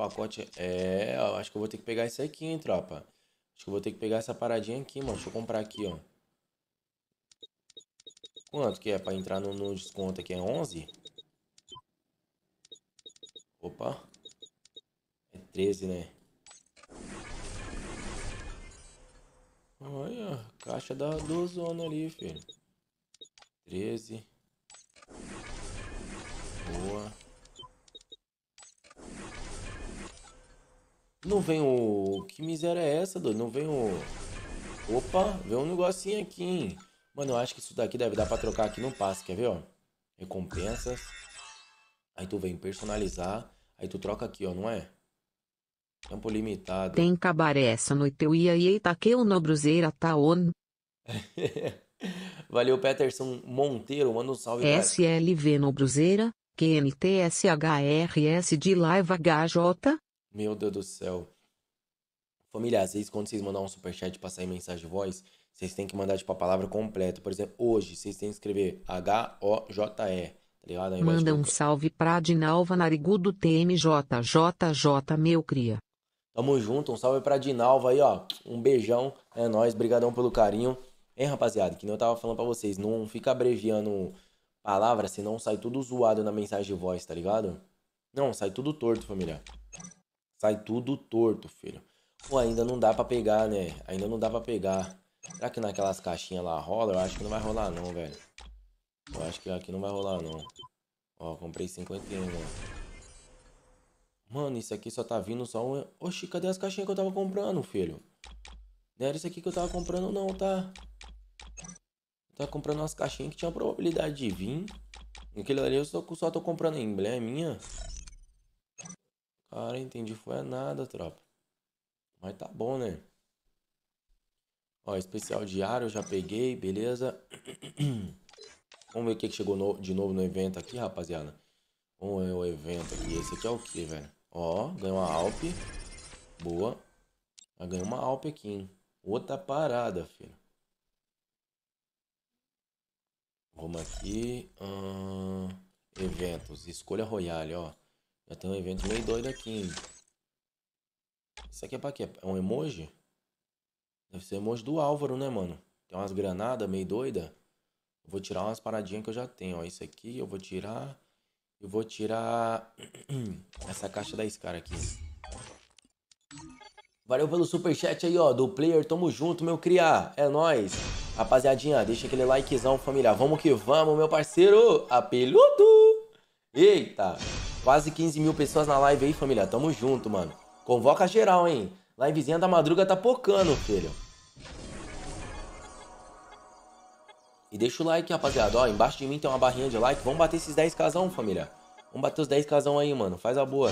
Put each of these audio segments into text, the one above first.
Pacote. É, acho que eu vou ter que pegar isso aqui, hein, tropa. Acho que eu vou ter que pegar essa paradinha aqui, mano. Deixa eu comprar aqui, ó. Quanto que é pra entrar no, no desconto aqui? É 11? Opa. É 13, né? Olha, caixa da dozona ali, filho. 13. Boa. Não vem o... Que miséria é essa, doido? Não vem o... Opa, vem um negocinho aqui, hein? Mano, eu acho que isso daqui deve dar pra trocar aqui no passe, quer ver, ó? Recompensas. Aí tu vem personalizar. Aí tu troca aqui, ó, não é? Tempo limitado. Tem cabaré essa noite, eu ia e taqueu no bruseira, tá on. Valeu, Peterson Monteiro, manda um salve. SLV no bruseira, QNTSHRS de live HJ, meu Deus do céu. Família, às vezes quando vocês mandam um superchat pra sair mensagem de voz, vocês têm que mandar tipo a palavra completa. Por exemplo, hoje vocês têm que escrever H-O-J-E. Tá ligado? Manda um salve pra Dinalva Narigudo TMJJJ, meu cria. Tamo junto, um salve pra Dinalva aí, ó. Um beijão, é nóis, brigadão pelo carinho. Hein, rapaziada, que nem eu tava falando pra vocês, não fica abreviando palavras senão sai tudo zoado na mensagem de voz, tá ligado? Não, sai tudo torto, família. Sai tudo torto, filho. Pô, ainda não dá pra pegar, né? Ainda não dá pra pegar. Será que naquelas caixinhas lá rola? Eu acho que não vai rolar não, velho. Eu acho que aqui não vai rolar não. Ó, comprei 51, mano, Mano, isso aqui só tá vindo só um... Oxi, cadê as caixinhas que eu tava comprando, filho? Não era isso aqui que eu tava comprando não, tá? Eu tava comprando umas caixinhas que tinha probabilidade de vir. Naquele ali eu só, só tô comprando embleminha. minha. Cara, entendi, foi nada, tropa. Mas tá bom, né? Ó, especial diário eu já peguei, beleza? Vamos ver o que, chegou no, de novo no evento aqui, rapaziada. Vamos ver o evento aqui. Esse aqui é o que, velho? Ó, ganhou uma Alp. Boa. Mas ah, ganhou uma Alp aqui, hein? Outra parada, filho. Vamos aqui. Hum, eventos. Escolha Royale, ó. Já tem um evento meio doido aqui, hein? Isso aqui é pra quê? É um emoji? Deve ser emoji do Álvaro, né, mano? Tem umas granadas meio doida. Eu vou tirar umas paradinhas que eu já tenho, ó. Isso aqui eu vou tirar. Eu vou tirar essa caixa da Scar aqui. Valeu pelo superchat aí, ó, do player. Tamo junto, meu criar. É nóis. Rapaziadinha, deixa aquele likezão, família. Vamos que vamos, meu parceiro. Apeludo. Eita! Quase 15 mil pessoas na live aí, família. Tamo junto, mano. Convoca geral, hein? Livezinha da madruga tá pocando, filho. E deixa o like, rapaziada. Ó, embaixo de mim tem uma barrinha de like. Vamos bater esses 10 casão, família. Vamos bater os 10 casão aí, mano. Faz a boa.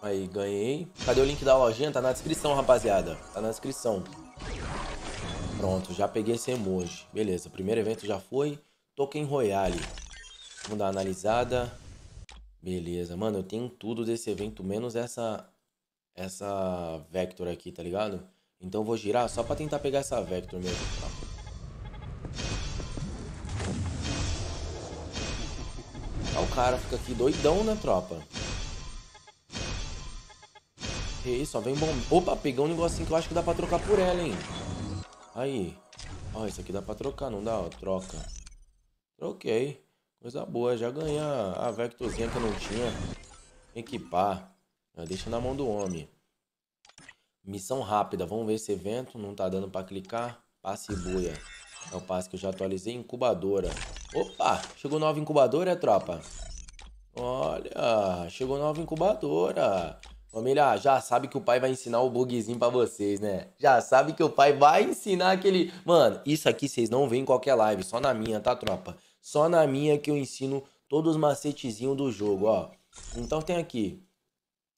Aí, ganhei. Cadê o link da lojinha? Tá na descrição, rapaziada. Tá na descrição. Pronto, já peguei esse emoji. Beleza, primeiro evento já foi. Token Royale. Vamos dar uma analisada. Beleza, mano, eu tenho tudo desse evento, menos essa essa Vector aqui, tá ligado? Então eu vou girar só pra tentar pegar essa Vector mesmo, tá? o cara fica aqui doidão, né, tropa? Que isso, vem bom. Opa, pegou um negocinho que eu acho que dá pra trocar por ela, hein. Aí. Ó, isso aqui dá pra trocar, não dá? Ó, troca. Troquei. Coisa boa, já ganhei a Vectorzinha que eu não tinha. Equipar. Deixa na mão do homem. Missão rápida, vamos ver esse evento. Não tá dando pra clicar. Passe buia. É o passe que eu já atualizei. Incubadora. Opa, chegou nova incubadora, tropa. Olha, chegou nova incubadora. Família, ah, já sabe que o pai vai ensinar o bugzinho para vocês, né? Já sabe que o pai vai ensinar aquele. Mano, isso aqui vocês não veem em qualquer live, só na minha, tá, tropa? Só na minha que eu ensino todos os macetezinhos do jogo, ó. Então tem aqui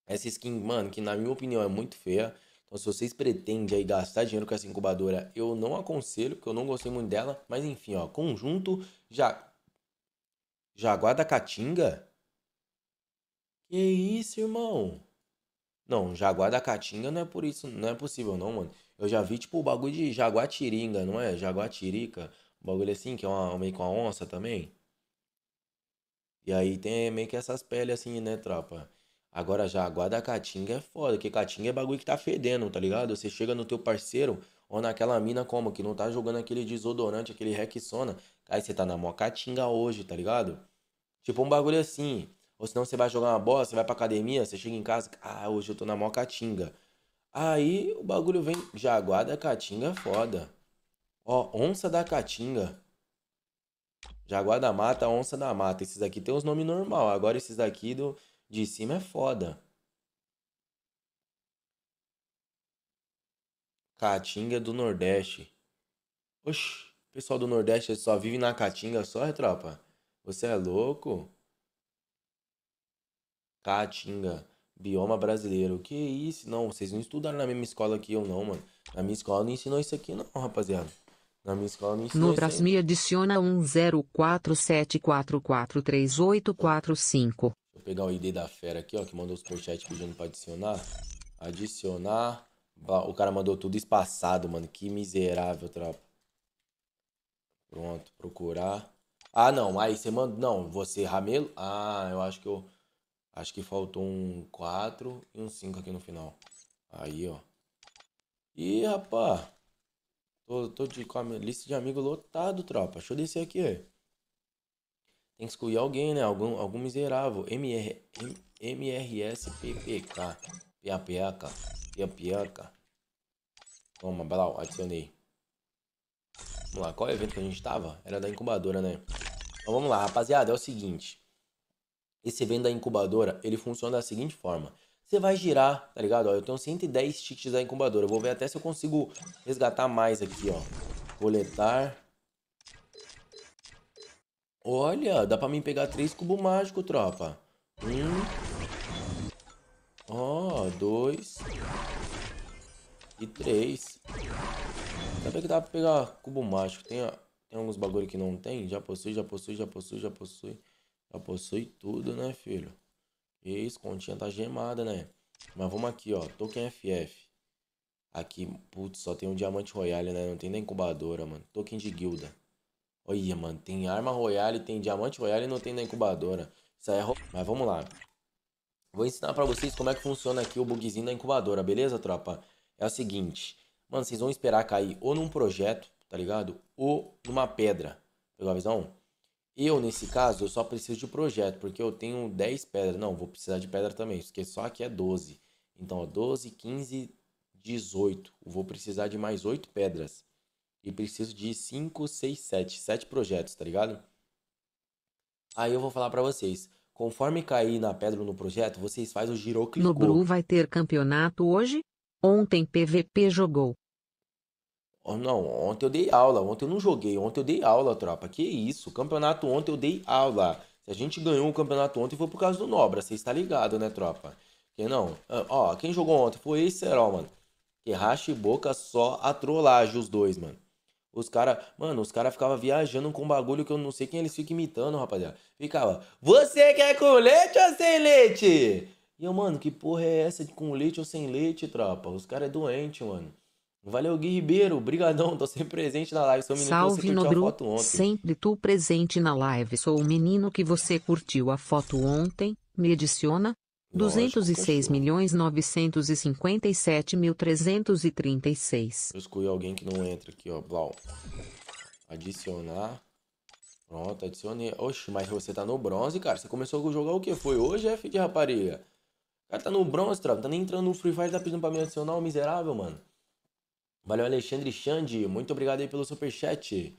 essa skin, mano, que na minha opinião é muito feia. Então se vocês pretendem aí gastar dinheiro com essa incubadora, eu não aconselho, porque eu não gostei muito dela. Mas enfim, ó, conjunto já... Jaguar da Caatinga? Que isso, irmão? Não, Jaguar da Caatinga não é por isso, não é possível não, mano. Eu já vi, tipo, o bagulho de Jaguatiringa, não é? Jaguatirica, um bagulho assim, que é uma, meio com a onça também. E aí tem meio que essas peles assim, né, tropa? Agora, Jaguar da Caatinga é foda, porque Caatinga é bagulho que tá fedendo, tá ligado? Você chega no teu parceiro ou naquela mina como, que não tá jogando aquele desodorante, aquele Rexona, aí você tá na mó Caatinga hoje, tá ligado? Tipo um bagulho assim, ou senão você vai jogar uma bola, você vai pra academia, você chega em casa, ah, hoje eu tô na mó caatinga. Aí o bagulho vem, jaguar da caatinga é foda. Ó, onça da caatinga. Jaguar da mata, onça da mata. Esses aqui tem os nomes normal. Agora esses aqui do, de cima é foda. Caatinga do Nordeste. Oxi, pessoal do Nordeste só vive na caatinga só, é, tropa? Você é louco? Caatinga, bioma brasileiro. Que isso? Não, vocês não estudaram na mesma escola que eu, não, mano. Na minha escola não ensinou isso aqui, não, rapaziada. Na minha escola não ensinou Nubras isso. Aí. me adiciona 1047443845. Vou pegar o ID da fera aqui, ó, que mandou o superchat pedindo pra adicionar. Adicionar. O cara mandou tudo espaçado, mano. Que miserável, tropa. Pronto, procurar. Ah, não, aí você manda. Não, você, Ramelo? Ah, eu acho que eu. Acho que faltou um 4 e um 5 aqui no final. Aí, ó. Ih, rapaz. Tô, tô de, com a lista de amigos lotado, tropa. Deixa eu descer aqui. Tem que excluir alguém, né? Algum, algum miserável. MR, M, MRSPPK. PAPAK. K Toma, Blau. Adicionei. Vamos lá. Qual é o evento que a gente tava? Era da incubadora, né? Então vamos lá, rapaziada. É o seguinte. Esse evento da incubadora, ele funciona da seguinte forma. Você vai girar, tá ligado? Ó, eu tenho 110 tickets da incubadora. Eu vou ver até se eu consigo resgatar mais aqui, ó. Coletar. Olha, dá pra mim pegar três cubos mágicos, tropa. Um. Ó, dois. E três. Sabe que dá pra pegar cubo mágico. Tem, tem alguns bagulho que não tem? Já possui, já possui, já possui, já possui. Já possui tudo, né, filho? Isso, continha tá gemada, né? Mas vamos aqui, ó. Token FF. Aqui, putz, só tem um diamante royale, né? Não tem nem incubadora, mano. Token de guilda. Olha, mano, tem arma royale, tem diamante royale e não tem nem incubadora. Isso aí é roubado. Mas vamos lá. Vou ensinar pra vocês como é que funciona aqui o bugzinho da incubadora, beleza, tropa? É o seguinte. Mano, vocês vão esperar cair ou num projeto, tá ligado? Ou numa pedra. Pegou a visão? Eu, nesse caso, eu só preciso de projeto, porque eu tenho 10 pedras. Não, vou precisar de pedra também, porque só aqui é 12. Então, 12, 15, 18. Eu vou precisar de mais 8 pedras. E preciso de 5, 6, 7. 7 projetos, tá ligado? Aí eu vou falar pra vocês. Conforme cair na pedra no projeto, vocês fazem o giroclicô. No Bru vai ter campeonato hoje? Ontem PVP jogou não, ontem eu dei aula, ontem eu não joguei, ontem eu dei aula, tropa. Que isso? Campeonato ontem eu dei aula. Se a gente ganhou o campeonato ontem foi por causa do Nobra, você está ligado, né, tropa? Quem não? Ah, ó, quem jogou ontem foi esse Serol, mano. Que racha e boca só a trollagem os dois, mano. Os cara, mano, os cara ficava viajando com um bagulho que eu não sei quem eles ficam imitando, rapaziada. Ficava, você quer com leite ou sem leite? E eu, mano, que porra é essa de com leite ou sem leite, tropa? Os cara é doente, mano. Valeu, Gui Ribeiro. Obrigadão. tô sempre presente na live. Sou o menino Salve, que você curtiu Nobru. a foto ontem. Sempre tu presente na live. Sou o menino que você curtiu a foto ontem. Me adiciona. 206.957.336. Eu escolhi alguém que não entra aqui, ó. Blau. Adicionar. Pronto, adicionei. Oxe, mas você tá no bronze, cara. Você começou a jogar o que? Foi hoje, é, F de rapariga? O cara tá no bronze, trava. Tá nem entrando no Free Fire, tá pedindo pra me adicionar, o miserável, mano. Valeu, Alexandre Xande. Muito obrigado aí pelo superchat.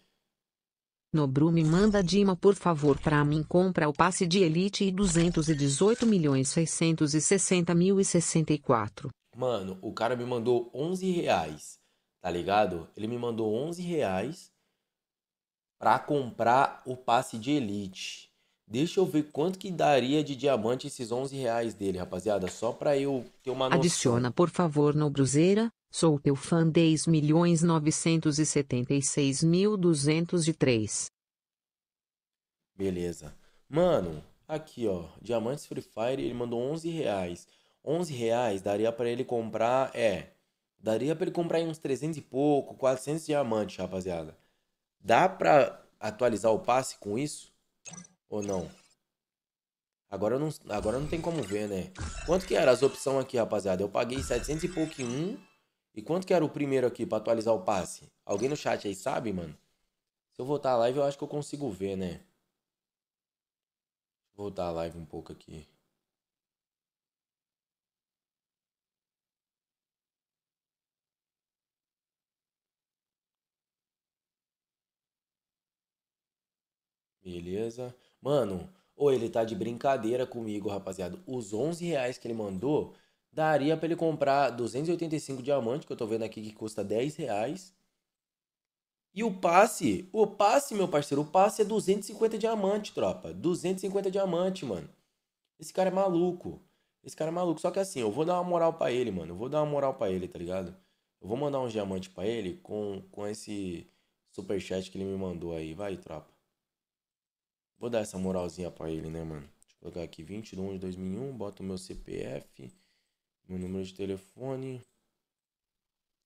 Nobru me manda Dima por favor para mim compra o passe de elite e 218.660.064. milhões mil e Mano, o cara me mandou 11 reais, tá ligado? Ele me mandou 11 reais pra comprar o passe de elite. Deixa eu ver quanto que daria de diamante esses 11 reais dele, rapaziada, só pra eu ter uma noção. Adiciona por favor no Bruzeira, Sou teu fã 10.976.203. Beleza. Mano, aqui ó, Diamantes Free Fire, ele mandou 11 reais. 11 reais daria para ele comprar, é, daria para ele comprar uns 300 e pouco, 400 diamantes, rapaziada. Dá pra atualizar o passe com isso? Ou não? Agora não, agora não tem como ver, né? Quanto que era as opções aqui, rapaziada? Eu paguei 700 e pouco em um e quanto que era o primeiro aqui para atualizar o passe? Alguém no chat aí sabe, mano? Se eu voltar a live, eu acho que eu consigo ver, né? Vou voltar a live um pouco aqui. Beleza. Mano, ou ele tá de brincadeira comigo, rapaziada. Os 11 reais que ele mandou daria para ele comprar 285 diamante, que eu tô vendo aqui que custa 10 reais. E o passe, o passe, meu parceiro, o passe é 250 diamante, tropa. 250 diamante, mano. Esse cara é maluco. Esse cara é maluco. Só que assim, eu vou dar uma moral para ele, mano. Eu vou dar uma moral para ele, tá ligado? Eu vou mandar uns diamantes para ele com, com esse superchat que ele me mandou aí. Vai, tropa. Vou dar essa moralzinha para ele, né, mano? Deixa eu colocar aqui 21 de 2001, boto o meu CPF. Meu número de telefone.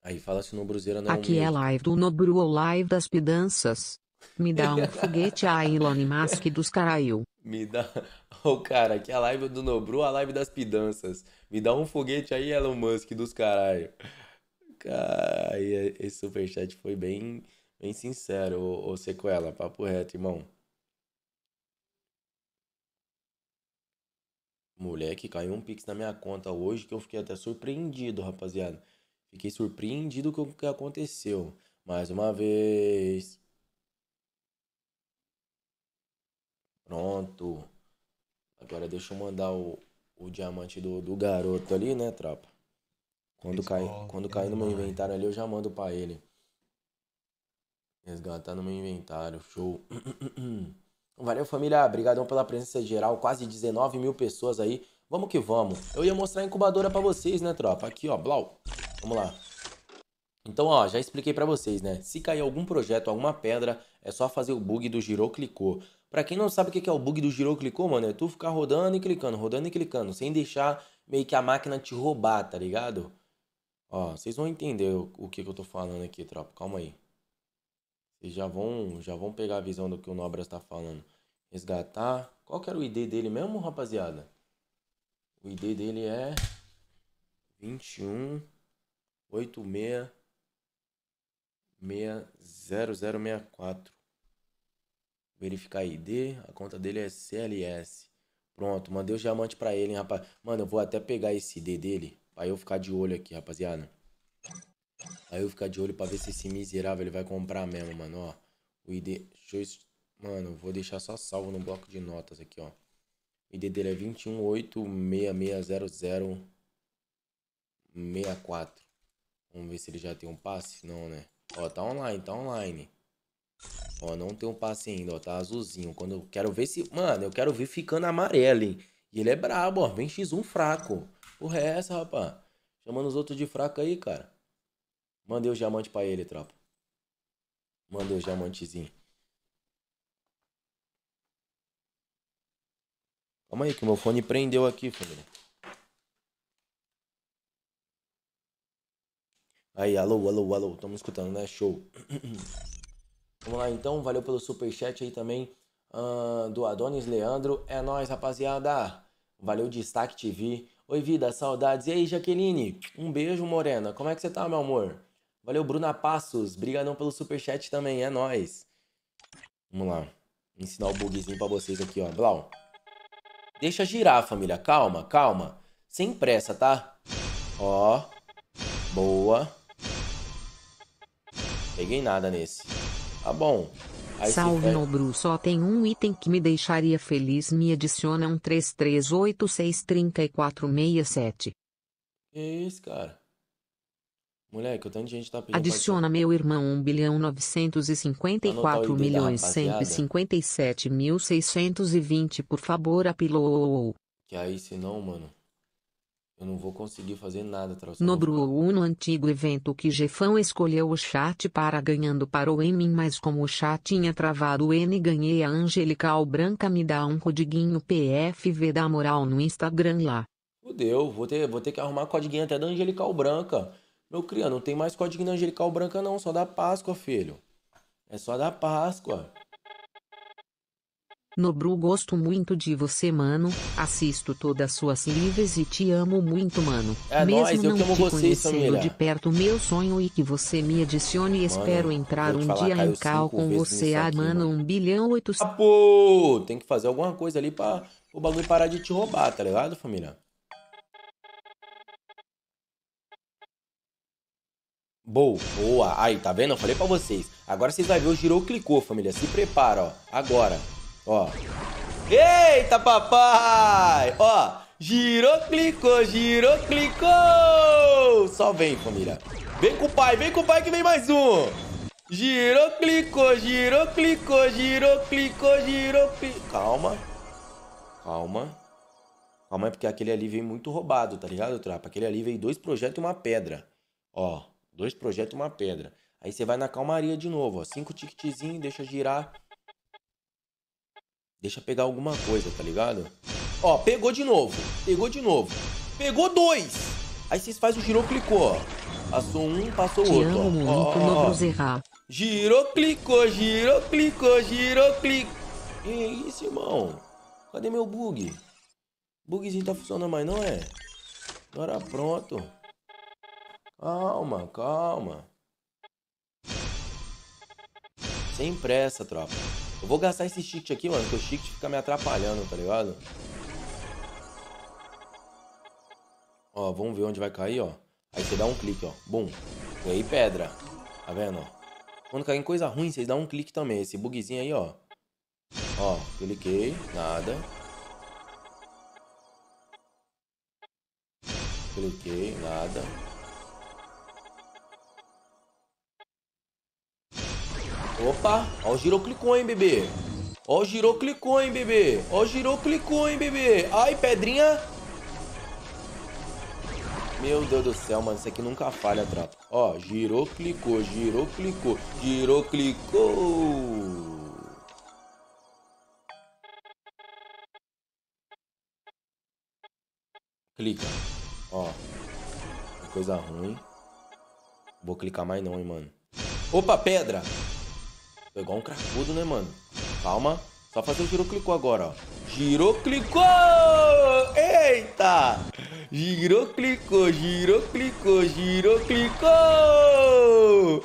Aí fala se o Nobruzeira não é Aqui é live do Nobru ou live das pidanças. Me dá um foguete a Elon Musk dos caraiu. Me dá. Ô, oh, cara, aqui é a live do Nobru, a live das pidanças. Me dá um foguete aí, Elon Musk dos caralho. Cara, esse superchat foi bem, bem sincero, ô, ô Sequela. Papo reto, irmão. Moleque, caiu um pix na minha conta hoje que eu fiquei até surpreendido, rapaziada. Fiquei surpreendido com o que aconteceu. Mais uma vez. Pronto. Agora deixa eu mandar o, o diamante do, do garoto ali, né, tropa? Quando cai, quando cai no meu inventário ali, eu já mando pra ele. Resgatar no meu inventário. Show. Valeu, família. Obrigadão pela presença geral. Quase 19 mil pessoas aí. Vamos que vamos. Eu ia mostrar a incubadora para vocês, né, tropa? Aqui, ó, blau. Vamos lá. Então, ó, já expliquei para vocês, né? Se cair algum projeto, alguma pedra, é só fazer o bug do girou, clicou. Pra quem não sabe o que é o bug do girou, clicou, mano, é tu ficar rodando e clicando, rodando e clicando, sem deixar meio que a máquina te roubar, tá ligado? Ó, vocês vão entender o, o que, que eu tô falando aqui, tropa. Calma aí. Vocês já vão, já vão pegar a visão do que o Nobras está falando. Resgatar. Qual que era o ID dele mesmo, rapaziada? O ID dele é 21 Verificar ID, a conta dele é CLS. Pronto, mandei o diamante para ele, hein, rapaz. Mano, eu vou até pegar esse ID dele para eu ficar de olho aqui, rapaziada. Aí eu ficar de olho pra ver se esse miserável ele vai comprar mesmo, mano, ó. O ID... Deixa eu... Mano, vou deixar só salvo no bloco de notas aqui, ó. O ID dele é 218660064. Vamos ver se ele já tem um passe. Não, né? Ó, tá online, tá online. Ó, não tem um passe ainda, ó. Tá azulzinho. Quando eu quero ver se... Mano, eu quero ver ficando amarelo, hein? E ele é brabo, ó. Vem X1 fraco. Porra é essa, rapaz? Chamando os outros de fraco aí, cara. Mandei o diamante para ele, tropa. Mandei o diamantezinho. Calma aí, que meu fone prendeu aqui, família. Aí, alô, alô, alô. Tamo escutando, né? Show. Vamos lá, então. Valeu pelo superchat aí também uh, do Adonis Leandro. É nóis, rapaziada. Valeu, Destaque TV. Oi, vida, saudades. E aí, Jaqueline? Um beijo, morena. Como é que você tá, meu amor? Valeu, Bruna Passos. Brigadão pelo superchat também, é nóis. Vamos lá. Vou ensinar o bugzinho pra vocês aqui, ó. Blau. Deixa girar, família. Calma, calma. Sem pressa, tá? Ó. Boa. Peguei nada nesse. Tá bom. Aí Salve, Nobru. Só tem um item que me deixaria feliz. Me adiciona um 33863467. Que isso, cara? Moleque, o tanto de gente tá pedindo. Adiciona meu irmão 1 bilhão 954 milhões 157 mil 620, por favor, apilou. Que aí, senão, mano. Eu não vou conseguir fazer nada, no Nobru no antigo evento que Jefão escolheu o chat para ganhando parou em mim, mas como o chat tinha travado o N ganhei a Angelical Branca me dá um codiguinho PFV da moral no Instagram lá. Fudeu, vou ter, vou ter que arrumar codiguinho até da Angelical Branca. Meu cria, não tem mais código de angelical branca não, só da Páscoa, filho. É só da Páscoa. Nobru, gosto muito de você, mano. Assisto todas suas lives e te amo muito, mano. É Mesmo nóis, não eu amo te vocês, conhecendo né? de perto, meu sonho e é que você me adicione mano, espero entrar um falar, dia em cal com você. Ah, mano, 1 bilhão 800... Ah, pô! Tem que fazer alguma coisa ali pra o bagulho parar de te roubar, tá ligado, família? Boa, boa. Aí, tá vendo? Eu falei pra vocês. Agora vocês vão ver o girou clicou, família. Se prepara, ó. Agora. Ó. Eita, papai! Ó. Girou, clicou, girou, clicou! Só vem, família. Vem com o pai, vem com o pai que vem mais um. Girou, clicou, girou, clicou, girou, clicou, girou, clicou. Calma. Calma. Calma, é porque aquele ali vem muito roubado, tá ligado, trapa? Aquele ali vem dois projetos e uma pedra. Ó. Dois projetos uma pedra. Aí você vai na calmaria de novo, ó. Cinco ticketzinhos, deixa girar. Deixa pegar alguma coisa, tá ligado? Ó, pegou de novo. Pegou de novo. Pegou dois. Aí vocês fazem o giro clicou, ó. Passou um, passou o outro. Amo, Ó, ó, ó. Girou, clicou, girou, clicou, girou, clicou. Que isso, irmão? Cadê meu bug? Bugzinho tá funcionando mais, não é? Agora pronto. Calma, calma. Sem pressa, tropa. Eu vou gastar esse chique aqui, mano, porque o chique fica me atrapalhando, tá ligado? Ó, vamos ver onde vai cair, ó. Aí você dá um clique, ó. Bum. E aí, pedra. Tá vendo, ó? Quando cair em coisa ruim, vocês dão um clique também. Esse bugzinho aí, ó. Ó, cliquei. Nada. Cliquei. Nada. Opa, ó o girou clicou, hein, bebê. Ó o girou clicou, hein, bebê. Ó o girou clicou, hein, bebê. Ai, pedrinha. Meu Deus do céu, mano, isso aqui nunca falha, tropa. Ó, girou, clicou, girou, clicou, girou, clicou. Clica. Ó. Coisa ruim. Vou clicar mais não, hein, mano. Opa, pedra! Tô igual um cracudo, né, mano? Calma. Só fazer o giro clicou agora, ó. Giro clicou! Eita! Giro clicou, giro clicou, giro clicou!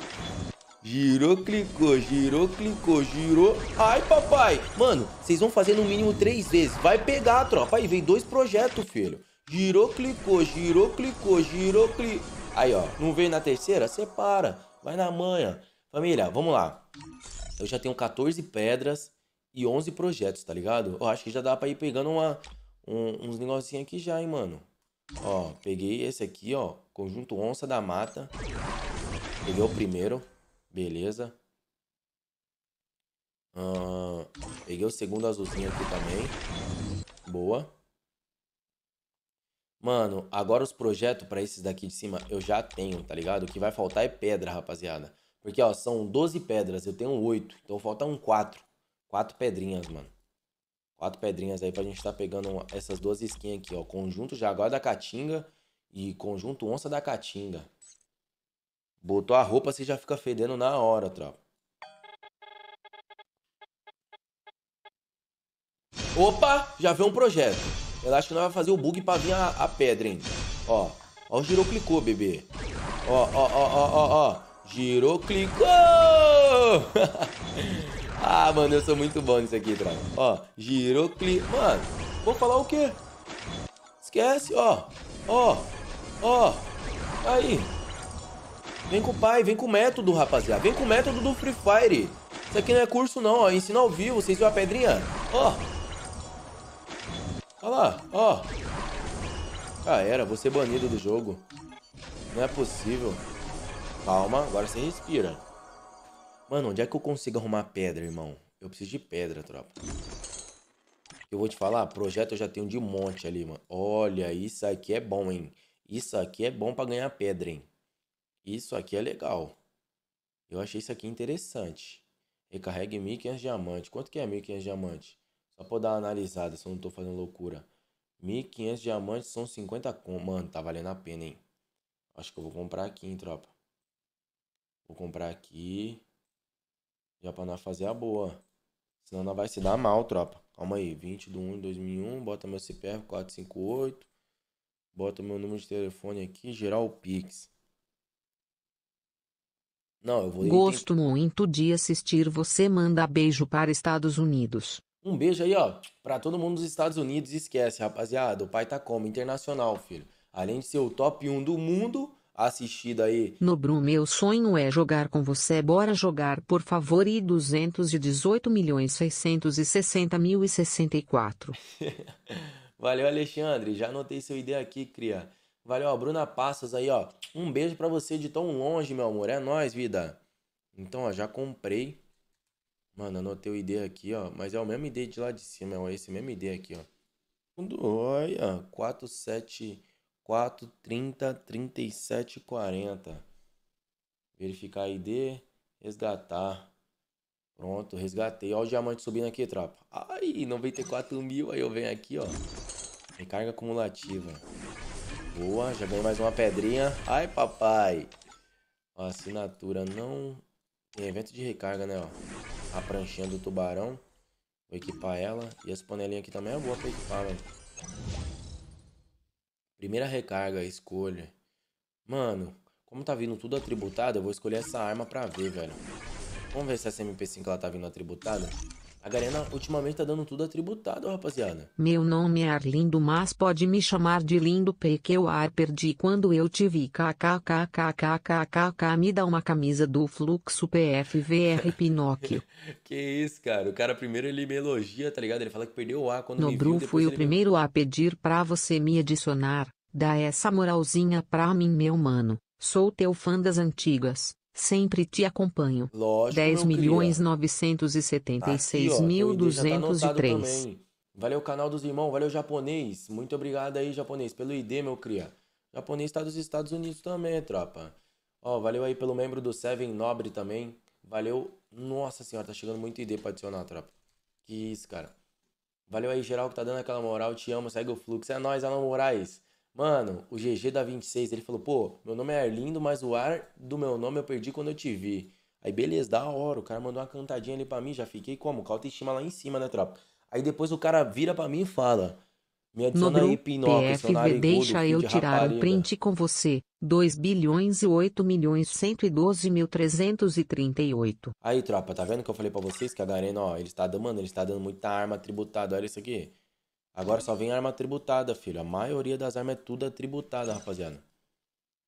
Giro clicou, giro clicou, giro. Ai, papai! Mano, vocês vão fazer no mínimo três vezes. Vai pegar, tropa. Aí, veio dois projetos, filho. Giro clicou, giro clicou, giro clicou. Aí, ó. Não veio na terceira? Separa. Vai na manha. Família, vamos lá eu já tenho 14 pedras e 11 projetos, tá ligado? Eu acho que já dá pra ir pegando uma, um, uns negocinhos aqui já, hein, mano. Ó, peguei esse aqui, ó. Conjunto Onça da Mata. Peguei o primeiro. Beleza. peguei o segundo azulzinho aqui também. Boa. Mano, agora os projetos pra esses daqui de cima eu já tenho, tá ligado? O que vai faltar é pedra, rapaziada. Porque, ó, são 12 pedras, eu tenho 8, então faltam 4. 4 pedrinhas, mano. 4 pedrinhas aí pra gente tá pegando essas duas skins aqui, ó. Conjunto Jaguar da Caatinga e Conjunto Onça da Caatinga. Botou a roupa, você já fica fedendo na hora, tropa. Opa, já veio um projeto. Eu acho que nós vamos fazer o bug pra vir a, a pedra, hein. Ó, ó o giroclicou, bebê. Ó, ó, ó, ó, ó, ó. Girou, clicou! ah, mano, eu sou muito bom nisso aqui, droga. Ó, girou, clicou. Mano, vou falar o quê? Esquece, ó. Ó, ó. Aí. Vem com o pai, vem com o método, rapaziada. Vem com o método do Free Fire. Isso aqui não é curso, não, ó. Ensina ao vivo. Vocês viram a pedrinha? Ó. Olha lá, ó. Já ah, era, vou ser banido do jogo. Não é possível. Calma, agora você respira. Mano, onde é que eu consigo arrumar pedra, irmão? Eu preciso de pedra, tropa. Eu vou te falar, projeto eu já tenho de monte ali, mano. Olha, isso aqui é bom, hein? Isso aqui é bom pra ganhar pedra, hein? Isso aqui é legal. Eu achei isso aqui interessante. Recarregue 1.500 diamantes. Quanto que é 1.500 diamantes? Só pra dar uma analisada, se eu não tô fazendo loucura. 1.500 diamantes são 50 com... Mano, tá valendo a pena, hein? Acho que eu vou comprar aqui, hein, tropa. Vou comprar aqui. Já pra nós fazer a boa. Senão não vai se dar mal, tropa. Calma aí. 20 de 1 de 2001. Bota meu CPF 458. Bota meu número de telefone aqui. Geral Pix. Não, eu vou... Gosto muito de assistir você manda beijo para Estados Unidos. Um beijo aí, ó, para todo mundo dos Estados Unidos. Esquece, rapaziada, o pai tá como? Internacional, filho. Além de ser o top 1 do mundo, assistida aí. Nobru, meu sonho é jogar com você. Bora jogar, por favor. E 218 milhões 660 mil e 64. Valeu, Alexandre. Já anotei seu ID aqui, cria. Valeu, ó, Bruna Passos aí, ó. Um beijo para você de tão longe, meu amor. É nós, vida. Então, ó, já comprei. Mano, anotei o ID aqui, ó. Mas é o mesmo ID de lá de cima, ó. É esse mesmo ID aqui, ó. Olha, 47... 4, 30, 37, 40. Verificar ID, resgatar. Pronto, resgatei. Olha o diamante subindo aqui, tropa. Ai, 94 mil. Aí eu venho aqui, ó. Recarga acumulativa. Boa, já ganhei mais uma pedrinha. Ai, papai. assinatura não... Tem evento de recarga, né, ó. A pranchinha do tubarão. Vou equipar ela. E as panelinhas aqui também é boa pra equipar, velho. Primeira recarga, escolha. Mano, como tá vindo tudo atributado, eu vou escolher essa arma pra ver, velho. Vamos ver se essa MP5 ela tá vindo atributada. A Garena ultimamente tá dando tudo atributado, rapaziada. Meu nome é Arlindo, mas pode me chamar de Lindo porque que eu ar perdi quando eu te vi. KKKKKKKK me dá uma camisa do fluxo PFVR Pinóquio. que isso, cara. O cara primeiro ele me elogia, tá ligado? Ele fala que perdeu o ar quando Nobru me viu. fui o primeiro me... a pedir pra você me adicionar. Dá essa moralzinha pra mim, meu mano. Sou teu fã das antigas. Sempre te acompanho. Lógico, 10 tá tá mil valeu canal dos irmãos, valeu japonês. Muito obrigado aí, japonês, pelo ID, meu cria. Japonês tá dos Estados Unidos também, tropa. Ó, valeu aí pelo membro do Seven Nobre também. Valeu. Nossa senhora, tá chegando muito ID pra adicionar, tropa. Que isso, cara. Valeu aí, geral, que tá dando aquela moral. Te amo, segue o fluxo. É nóis, Alan Moraes. Mano, o GG da 26, ele falou, pô, meu nome é Arlindo, mas o ar do meu nome eu perdi quando eu te vi. Aí beleza, da hora, o cara mandou uma cantadinha ali pra mim, já fiquei como? Com a autoestima lá em cima, né, tropa? Aí depois o cara vira pra mim e fala, me adiciona aí, Pinóquio, deixa eu tirar rapariga. um print com você, 2 bilhões e 8 milhões 112 mil 338. Aí, tropa, tá vendo que eu falei pra vocês que a Garena, ó, ele está dando, mano, ele está dando muita arma tributada, olha isso aqui. Agora só vem arma tributada, filho. A maioria das armas é tudo tributada, rapaziada.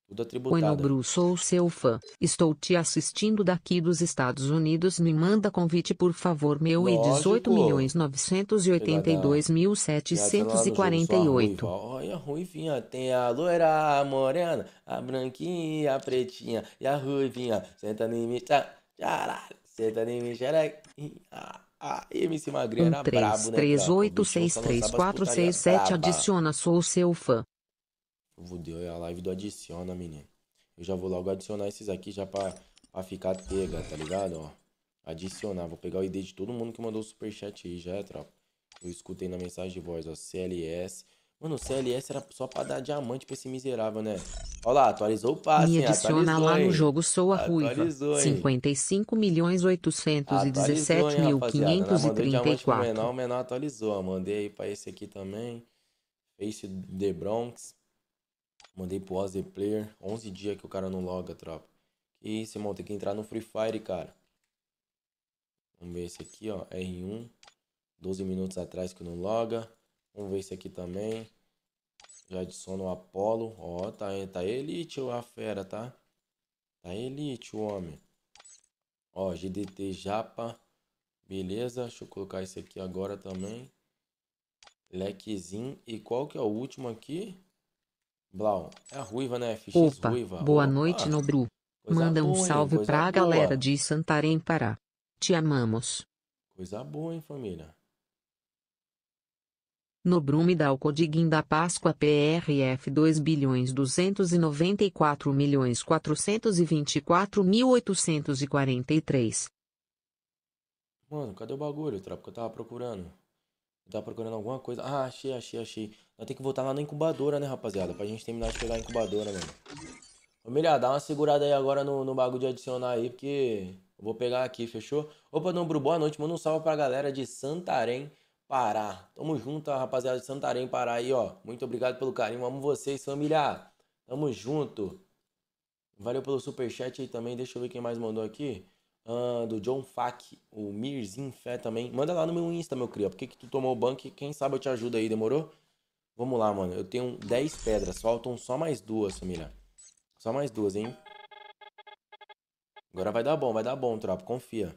Tudo tributada. Bueno Bru, sou seu fã. Estou te assistindo daqui dos Estados Unidos. Me manda convite, por favor, meu Lógico. e 18 milhões 982 mil Olha, ruivinha, tem a loira, a morena, a branquinha, a pretinha e a ruivinha. Senta em mim, tchau. senta em mim, xerequinha. A MC Magrinha um, era três, brabo, né? 38633467 adiciona, sou seu fã. vou é a live do adiciona, menino. Eu já vou logo adicionar esses aqui já pra, pra ficar pega, tá ligado? Ó, adicionar. Vou pegar o ID de todo mundo que mandou o superchat aí já, é, tropa. Eu escutei na mensagem de voz, ó. CLS Mano, o CLS era só pra dar diamante pra esse miserável, né? Olha lá, atualizou o passe, Me adiciona lá hein? no jogo Soa Ruiva. 55 milhões 817 mil 534. Menor, o menor atualizou. Mandei aí pra esse aqui também. Face The Bronx. Mandei pro Ozzy Player. 11 dias que o cara não loga, tropa. Que isso, irmão. Tem que entrar no Free Fire, cara. Vamos ver esse aqui, ó. R1. 12 minutos atrás que não loga. Vamos ver esse aqui também. Já adiciono o Apolo. Ó, tá, tá elite a fera, tá? Tá elite o homem. Ó, GDT Japa. Beleza, deixa eu colocar esse aqui agora também. Lequezinho. E qual que é o último aqui? Blau. É a ruiva, né? FX Opa, ruiva. Boa Opa. noite, Nobru. Coisa Manda boa, um salve pra galera de Santarém, Pará. Te amamos. Coisa boa, hein, família? No Brume da Alcodiguim da Páscoa PRF 2 bilhões 294 milhões 424 mil 843. Mano, cadê o bagulho, tropa? Que eu tava procurando. Eu tava procurando alguma coisa. Ah, achei, achei, achei. Nós tem que voltar lá na incubadora, né, rapaziada? Pra gente terminar de pegar a incubadora, mano. Família, dá uma segurada aí agora no, no bagulho de adicionar aí, porque eu vou pegar aqui, fechou? Opa, Nombro, boa noite. Manda um salve pra galera de Santarém. Pará. Tamo junto, rapaziada de Santarém, Pará aí, ó. Muito obrigado pelo carinho. Amo vocês, família. Tamo junto. Valeu pelo superchat aí também. Deixa eu ver quem mais mandou aqui. Ah, do John Fak, o Mirzin Fé também. Manda lá no meu Insta, meu cria. Por que, que tu tomou o banco? Quem sabe eu te ajudo aí, demorou? Vamos lá, mano. Eu tenho 10 pedras. Faltam só mais duas, família. Só mais duas, hein? Agora vai dar bom, vai dar bom, tropa. Confia.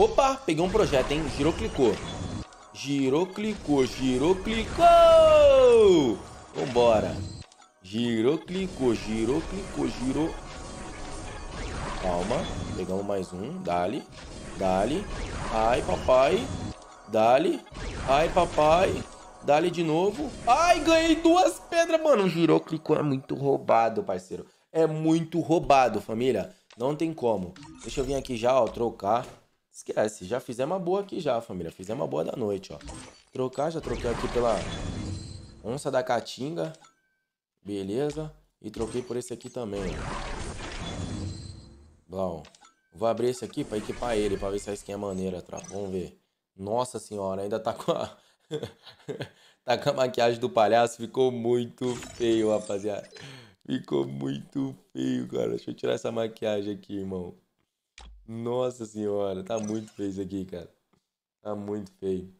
Opa, peguei um projeto, hein? Girou, clicou. Girou, clicou, girou, clicou! Vambora. Girou, clicou, girou, clicou, girou. Calma. Pegamos mais um. Dali. Dali. Ai, papai. Dali. Ai, papai. Dali de novo. Ai, ganhei duas pedras, mano. Girou, clicou. É muito roubado, parceiro. É muito roubado, família. Não tem como. Deixa eu vir aqui já, ó, trocar. Esquece, já fizemos uma boa aqui já, família. Fizemos uma boa da noite, ó. Trocar, já troquei aqui pela onça da caatinga. Beleza. E troquei por esse aqui também. Blau. Vou abrir esse aqui pra equipar ele, pra ver se a skin é maneira, tropa. Tá? Vamos ver. Nossa senhora, ainda tá com a... tá com a maquiagem do palhaço. Ficou muito feio, rapaziada. Ficou muito feio, cara. Deixa eu tirar essa maquiagem aqui, irmão. Nossa senhora, tá muito feio isso aqui, cara. Tá muito feio.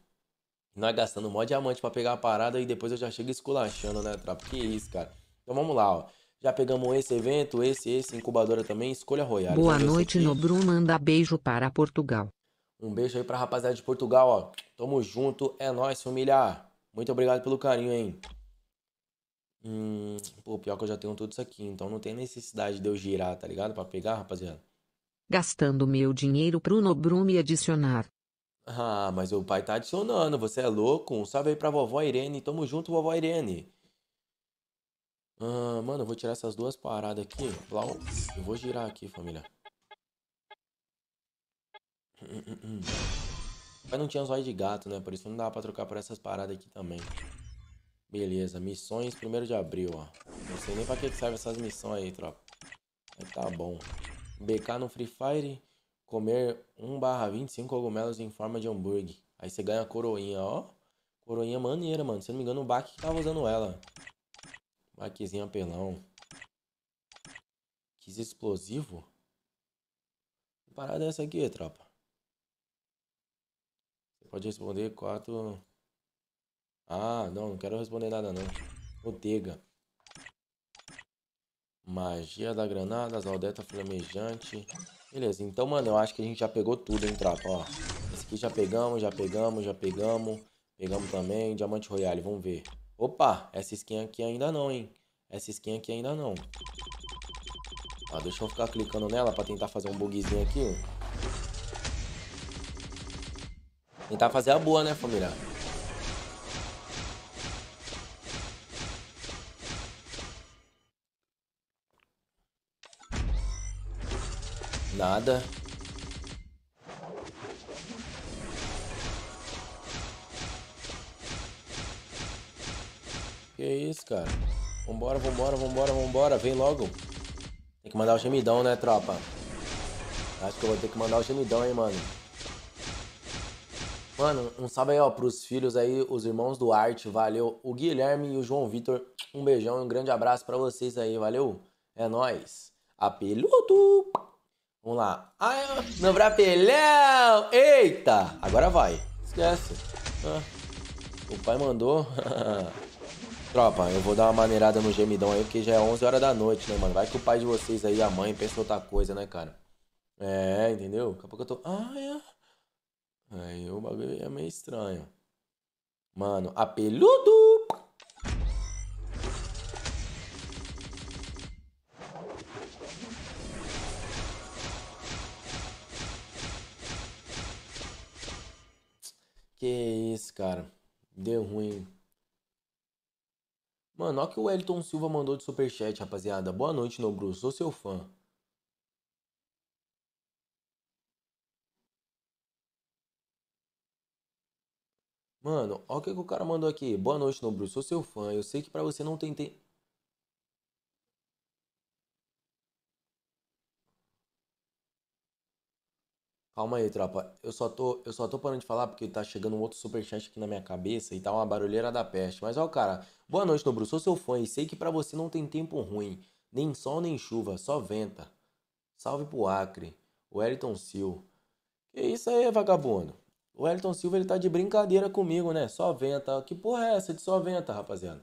Nós gastando mó diamante pra pegar a parada e depois eu já chego esculachando, né, Trapo Que isso, cara. Então vamos lá, ó. Já pegamos esse evento, esse, esse, incubadora também, escolha Royale. Boa noite, no Bruno. Nobru. Manda beijo para Portugal. Um beijo aí pra rapaziada de Portugal, ó. Tamo junto, é nóis, família. Muito obrigado pelo carinho, hein. Hum, pô, pior que eu já tenho tudo isso aqui, então não tem necessidade de eu girar, tá ligado? Pra pegar, rapaziada gastando meu dinheiro pro me adicionar. Ah, mas o pai tá adicionando, você é louco? Um salve aí pra vovó Irene, tamo junto, vovó Irene. Ah, mano, eu vou tirar essas duas paradas aqui. Eu vou girar aqui, família. Mas não tinha zóio de gato, né? Por isso não dá pra trocar por essas paradas aqui também. Beleza, missões 1 de abril, ó. Não sei nem pra que serve essas missões aí, tropa. Mas tá bom. BK no Free Fire, comer 1/25 cogumelos em forma de hambúrguer. Aí você ganha a coroinha, ó. Coroinha maneira, mano. Se não me engano, o Bak que tava usando ela. Baquezinho apelão. Quis explosivo? Que parada é essa aqui, tropa? Você pode responder quatro... Ah, não, não quero responder nada, não. Botega. Magia da granada, Zaldeta flamejante. Beleza, então, mano, eu acho que a gente já pegou tudo, hein, tropa? Ó, esse aqui já pegamos, já pegamos, já pegamos. Pegamos também, Diamante Royale, vamos ver. Opa, essa skin aqui ainda não, hein. Essa skin aqui ainda não. Ó, deixa eu ficar clicando nela pra tentar fazer um bugzinho aqui. Tentar fazer a boa, né, família? Nada. Que isso, cara. Vambora, vambora, vambora, vambora. Vem logo. Tem que mandar o gemidão, né, tropa? Acho que eu vou ter que mandar o gemidão, hein, mano. Mano, um salve aí, ó, pros filhos aí, os irmãos do Arte, valeu. O Guilherme e o João Vitor, um beijão e um grande abraço para vocês aí, valeu. É nós. Apeludo! Vamos lá. Ai, ah, é meu brapelhão! Eita! Agora vai. Esquece. Ah, o pai mandou. Tropa, eu vou dar uma maneirada no gemidão aí, porque já é 11 horas da noite, né, mano? Vai que o pai de vocês aí, a mãe, pensa outra coisa, né, cara? É, entendeu? Daqui a pouco eu tô... Ah, é? Aí o bagulho é meio estranho. Mano, apeludo! Que isso, cara. Deu ruim. Mano, olha o que o Wellington Silva mandou de superchat, rapaziada. Boa noite, Nobru. Sou seu fã. Mano, olha o que, o cara mandou aqui. Boa noite, Nobru. Sou seu fã. Eu sei que para você não tem, tem Calma aí, tropa. Eu só tô, eu só tô parando de falar porque tá chegando um outro superchat aqui na minha cabeça e tá uma barulheira da peste. Mas ó, cara, boa noite, Nobru. Sou seu fã e sei que para você não tem tempo ruim. Nem sol, nem chuva, só venta. Salve pro Acre. Wellington Silva. Que isso aí, vagabundo? O Wellington Silva ele tá de brincadeira comigo, né? Só venta. Que porra é essa de só venta, rapaziada?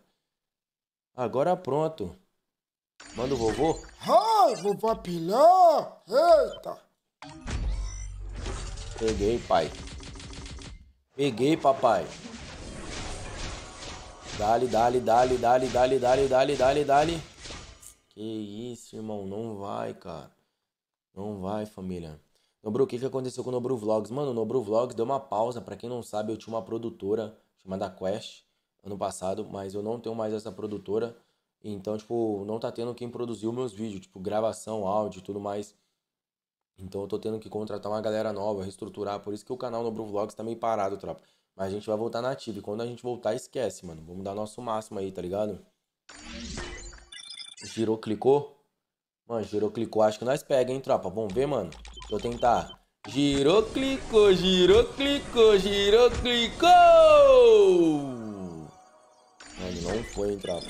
Agora pronto. Manda o vovô. Ai, vovô Pilar! Eita! Peguei, pai. Peguei, papai. Dali, dali, dali, dali, dali, dali, dali, dali, dali. Que isso, irmão. Não vai, cara. Não vai, família. Nobru, o que, que aconteceu com o Nobru Vlogs? Mano, o Nobru Vlogs deu uma pausa. Para quem não sabe, eu tinha uma produtora chamada Quest ano passado, mas eu não tenho mais essa produtora. Então, tipo, não tá tendo quem produziu meus vídeos, tipo, gravação, áudio e tudo mais. Então eu tô tendo que contratar uma galera nova, reestruturar. Por isso que o canal Nobru Vlogs tá meio parado, tropa. Mas a gente vai voltar na ativa. E quando a gente voltar, esquece, mano. Vamos dar nosso máximo aí, tá ligado? Girou, clicou? Mano, girou, clicou. Acho que nós pega, hein, tropa. Vamos ver, mano. Deixa eu tentar. Girou, clicou, girou, clicou, girou, clicou! Mano, não foi, hein, tropa.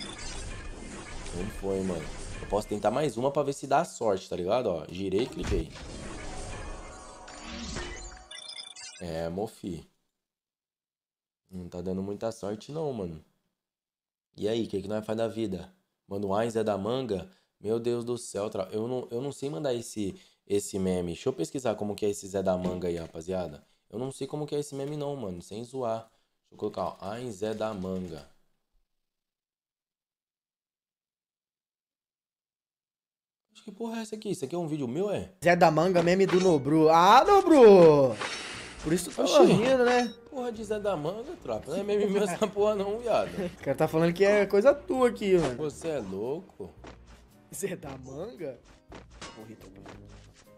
Não foi, mano posso tentar mais uma pra ver se dá sorte, tá ligado? Ó, girei e cliquei. É, mofi. Não tá dando muita sorte não, mano. E aí, o que, que nós faz da vida? Mano, o é da manga? Meu Deus do céu, tra... eu, não, eu não sei mandar esse, esse meme. Deixa eu pesquisar como que é esse Zé da Manga aí, rapaziada. Eu não sei como que é esse meme não, mano. Sem zoar. Deixa eu colocar, ó. Ainz é da Manga. que porra é essa aqui? Isso aqui é um vídeo meu, é? Zé da Manga, meme do Nobru. Ah, Nobru! Por isso tu tá sorrindo, né? Porra de Zé da Manga, tropa. Não é meme meu essa porra não, viado. O cara tá falando que é coisa tua aqui, mano. Você é louco? Zé da Manga? Então vou tô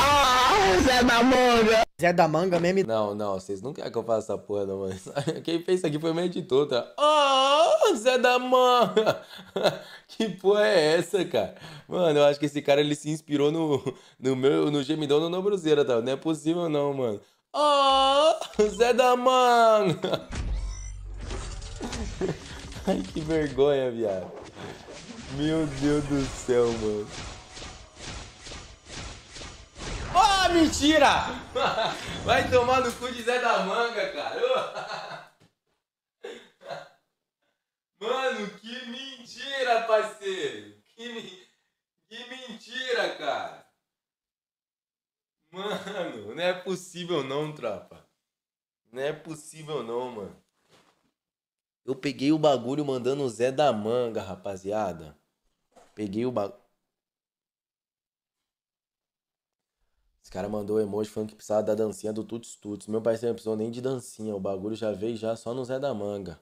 Ah, Zé da Manga! Zé da Manga, meme. Não, não, vocês não querem que eu faça essa porra, não, mano. Quem fez isso aqui foi o meu editor, tá? Oh, Zé da Manga! Que porra é essa, cara? Mano, eu acho que esse cara ele se inspirou no, no meu no gemidão do Nobruzeira, tá? Não é possível, não, mano. Oh, Zé da Manga! Ai, que vergonha, viado. Meu Deus do céu, mano. Ah, mentira! Vai tomar no cu de Zé da Manga, cara. Mano, que mentira, parceiro. Que, me... que mentira, cara. Mano, não é possível não, tropa. Não é possível não, mano. Eu peguei o bagulho mandando o Zé da Manga, rapaziada. Peguei o bagulho. Esse cara mandou emoji falando que precisava da dancinha do Tuts Tuts. Meu parceiro não precisou nem de dancinha. O bagulho já veio já só no Zé da Manga.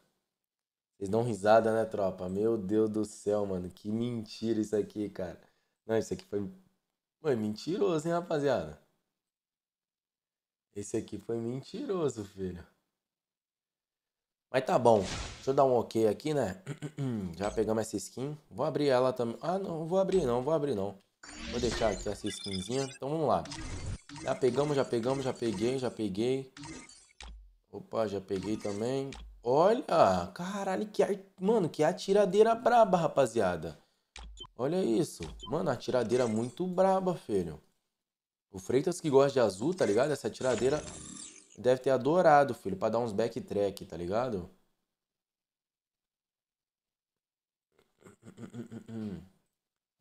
Vocês dão risada, né, tropa? Meu Deus do céu, mano. Que mentira isso aqui, cara. Não, isso aqui foi. Foi mentiroso, hein, rapaziada? Esse aqui foi mentiroso, filho. Mas tá bom. Deixa eu dar um ok aqui, né? Já pegamos essa skin. Vou abrir ela também. Ah, não, vou abrir não, vou abrir não. Vou deixar aqui essa skinzinha. Então vamos lá. Já pegamos, já pegamos, já peguei, já peguei. Opa, já peguei também. Olha, caralho, que mano, que atiradeira braba, rapaziada. Olha isso. Mano, atiradeira muito braba, filho. O Freitas que gosta de azul, tá ligado? Essa atiradeira deve ter adorado, filho, pra dar uns backtrack, tá ligado? Hum, hum, hum,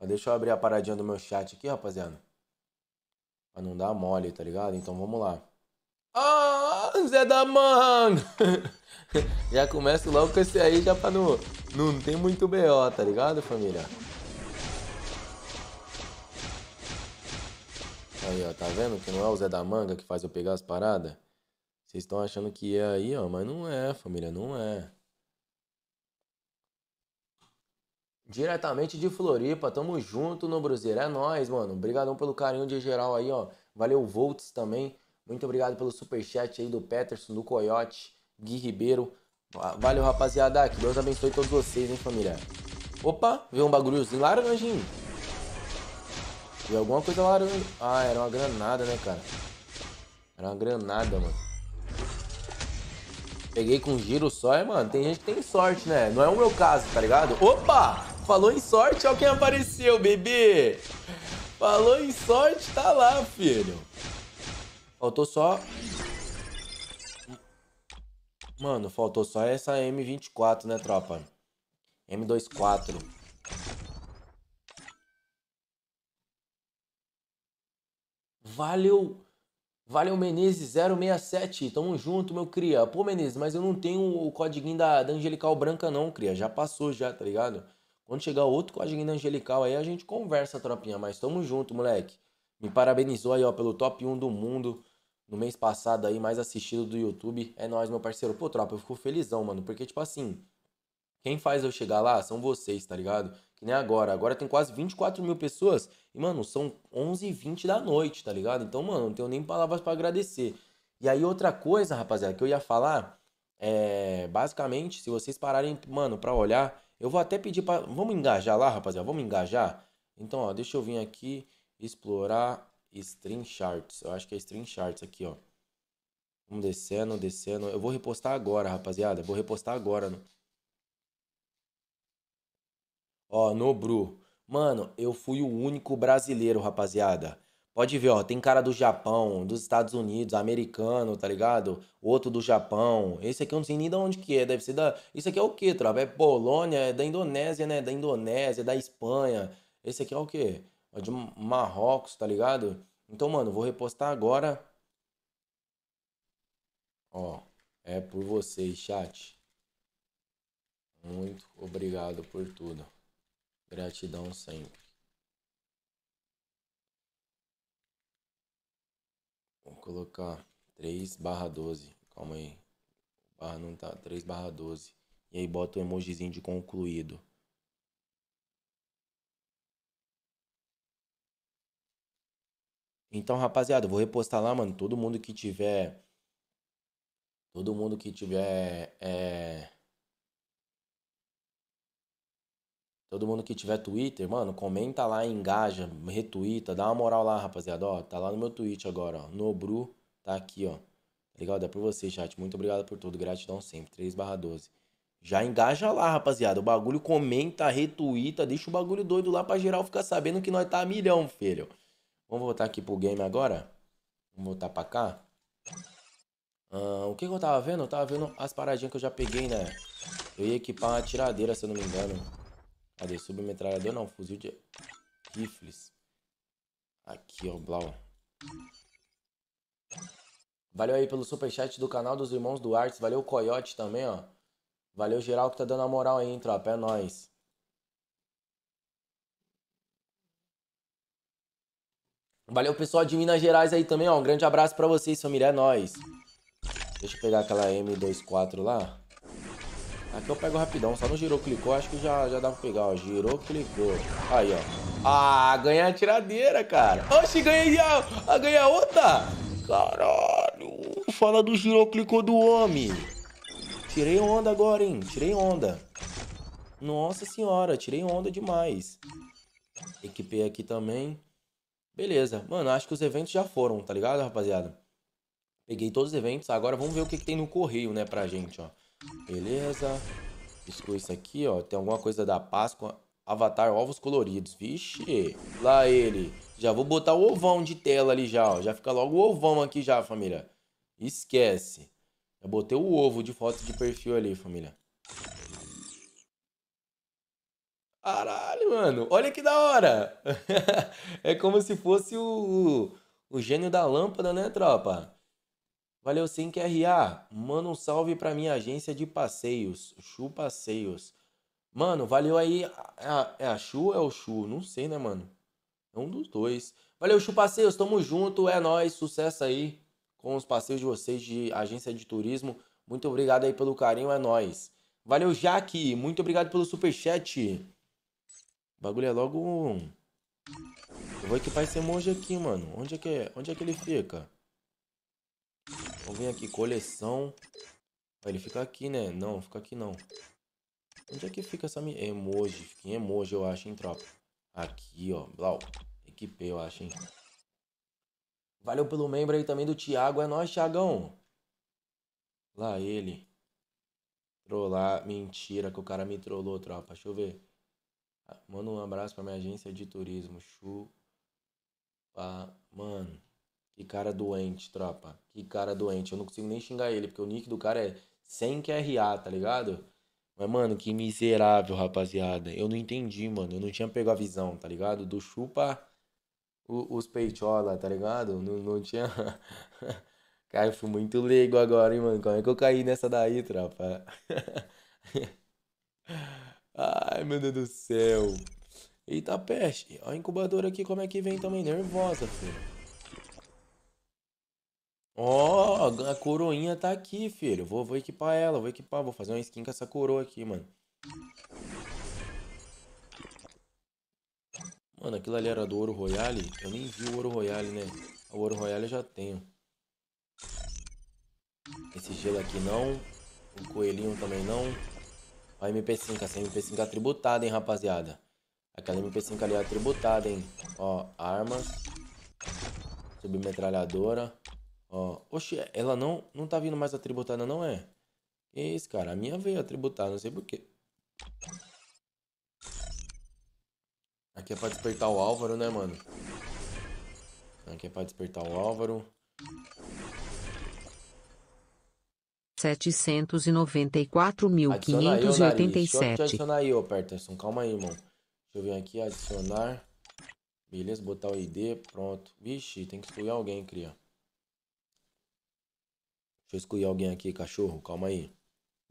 mas deixa eu abrir a paradinha do meu chat aqui, rapaziada. Pra não dar mole, tá ligado? Então vamos lá. Ah, Zé da Manga! já começo logo com esse aí, já pra não... Não tem muito BO, tá ligado, família? Aí, ó, tá vendo que não é o Zé da Manga que faz eu pegar as paradas? Vocês estão achando que é aí, ó, mas não é, família, não é. diretamente de Floripa. Tamo junto no Bruzeiro. É nóis, mano. Obrigadão pelo carinho de geral aí, ó. Valeu, Volts também. Muito obrigado pelo superchat aí do Peterson, do Coyote, Gui Ribeiro. Valeu, rapaziada. Que Deus abençoe todos vocês, hein, família. Opa, veio um bagulhozinho laranjinho. Veio alguma coisa laranja. Ah, era uma granada, né, cara? Era uma granada, mano. Peguei com giro só, é, mano. Tem gente que tem sorte, né? Não é o meu caso, tá ligado? Opa! Falou em sorte, olha quem apareceu, bebê. Falou em sorte, tá lá, filho. Faltou só... Mano, faltou só essa M24, né, tropa? M24. Valeu... Valeu, Menezes 067. Tamo junto, meu cria. Pô, Menezes, mas eu não tenho o codiguinho da, da Angelical Branca, não, cria. Já passou, já, tá ligado? Quando chegar outro código angelical aí, a gente conversa, tropinha. Mas tamo junto, moleque. Me parabenizou aí, ó, pelo top 1 do mundo no mês passado aí, mais assistido do YouTube. É nós, meu parceiro. Pô, tropa, eu fico felizão, mano. Porque, tipo assim, quem faz eu chegar lá são vocês, tá ligado? Que nem agora. Agora tem quase 24 mil pessoas. E, mano, são 11h20 da noite, tá ligado? Então, mano, não tenho nem palavras para agradecer. E aí, outra coisa, rapaziada, que eu ia falar é. Basicamente, se vocês pararem, mano, pra olhar eu vou até pedir para. Vamos engajar lá, rapaziada? Vamos engajar? Então, ó, deixa eu vir aqui explorar Stream Charts. Eu acho que é Stream Charts aqui, ó. Vamos descendo, descendo. Eu vou repostar agora, rapaziada. Vou repostar agora. Ó, no Bru. Mano, eu fui o único brasileiro, rapaziada. Pode ver, ó, tem cara do Japão, dos Estados Unidos, americano, tá ligado? Outro do Japão. Esse aqui eu não sei nem de onde que é, deve ser da... Isso aqui é o quê, tropa? É Polônia, é da Indonésia, né? Da Indonésia, da Espanha. Esse aqui é o quê? É de Marrocos, tá ligado? Então, mano, vou repostar agora. Ó, é por vocês, chat. Muito obrigado por tudo. Gratidão sempre. Vamos colocar 3 barra 12. Calma aí. barra não tá. 3 barra 12. E aí bota o emojizinho de concluído. Então, rapaziada, eu vou repostar lá, mano. Todo mundo que tiver. Todo mundo que tiver. É, Todo mundo que tiver Twitter, mano, comenta lá, engaja, retuita, dá uma moral lá, rapaziada. Ó, tá lá no meu tweet agora, ó. Nobru, tá aqui, ó. Tá Legal? Dá é por você, chat. Muito obrigado por tudo. Gratidão sempre. 3 barra 12. Já engaja lá, rapaziada. O bagulho comenta, retuita, deixa o bagulho doido lá pra geral ficar sabendo que nós tá a milhão, filho. Vamos voltar aqui pro game agora? Vamos voltar pra cá? Ah, o que, que eu tava vendo? Eu tava vendo as paradinhas que eu já peguei, né? Eu ia equipar a tiradeira, se eu não me engano. Cadê? Submetralhador não, fuzil de rifles. Aqui, ó, Blau. Valeu aí pelo superchat do canal dos Irmãos do Arts. Valeu o Coyote também, ó. Valeu geral que tá dando a moral aí, hein, tropa. É nóis. Valeu pessoal de Minas Gerais aí também, ó. Um grande abraço para vocês, família. É nóis. Deixa eu pegar aquela M24 lá. Aqui eu pego rapidão, só não girou, clicou, acho que já, já dá pra pegar, ó. Girou, clicou. Aí, ó. Ah, ganhei a tiradeira, cara. Oxi, ganhei a, a ah, ganhei a outra. Caralho. Fala do girou, clicou do homem. Tirei onda agora, hein. Tirei onda. Nossa senhora, tirei onda demais. Equipei aqui também. Beleza. Mano, acho que os eventos já foram, tá ligado, rapaziada? Peguei todos os eventos. Agora vamos ver o que, que tem no correio, né, pra gente, ó. Beleza. Piscou isso aqui, ó. Tem alguma coisa da Páscoa. Avatar ovos coloridos. Vixe. Lá ele. Já vou botar o ovão de tela ali já, ó. Já fica logo o ovão aqui já, família. Esquece. Já botei o ovo de foto de perfil ali, família. Caralho, mano. Olha que da hora. é como se fosse o, o, o gênio da lâmpada, né, tropa? Valeu sim, QRA. Manda um salve pra minha agência de passeios, Chu Passeios. Mano, valeu aí. É a, Chu é ou é o Chu? Não sei, né, mano? É um dos dois. Valeu, Chu Passeios. Tamo junto. É nóis. Sucesso aí com os passeios de vocês de agência de turismo. Muito obrigado aí pelo carinho. É nóis. Valeu, Jaque. Muito obrigado pelo superchat. O bagulho é logo. Eu vou equipar esse emoji aqui, mano. Onde é que, é? onde é que ele fica? Vamos então, vir aqui, coleção. Ele fica aqui, né? Não, fica aqui não. Onde é que fica essa Emoji. Fica em emoji, eu acho, hein, tropa. Aqui, ó. Blau. Equipei, eu acho, hein. Valeu pelo membro aí também do Thiago. É nóis, Thiagão. Lá ele. Trollar. Mentira que o cara me trollou, tropa. Deixa eu ver. Ah, manda um abraço pra minha agência de turismo. Chupa. Mano. Que cara doente, tropa. Que cara doente. Eu não consigo nem xingar ele, porque o nick do cara é 100 QRA, tá ligado? Mas, mano, que miserável, rapaziada. Eu não entendi, mano. Eu não tinha pego a visão, tá ligado? Do chupa o, os peitola, tá ligado? Não, não tinha. Cara, eu fui muito leigo agora, hein, mano? Como é que eu caí nessa daí, tropa? Ai, meu Deus do céu. Eita peste. A incubadora aqui, como é que vem também? Nervosa, filho. Ó, oh, a coroinha tá aqui, filho. Vou, vou equipar ela, vou equipar. Vou fazer uma skin com essa coroa aqui, mano. Mano, aquilo ali era do Ouro Royale? Eu nem vi o Ouro Royale, né? O Ouro Royale eu já tenho. Esse gelo aqui não. O coelhinho também não. A MP5, essa MP5 é tributada, hein, rapaziada. Aquela MP5 ali é tributada, hein. Ó, armas. Submetralhadora. Ó, oxe, ela não, não tá vindo mais a tributada, não é? Que isso, cara? A minha veio a tributar, não sei porquê. Aqui é pra despertar o Álvaro, né, mano? Aqui é pra despertar o Álvaro. 794.587. adicionar aí, ô Peterson. Calma aí, irmão. Deixa eu vir aqui, adicionar. Beleza, botar o ID. Pronto. Vixe, tem que excluir alguém, cria eu excluir alguém aqui, cachorro. Calma aí.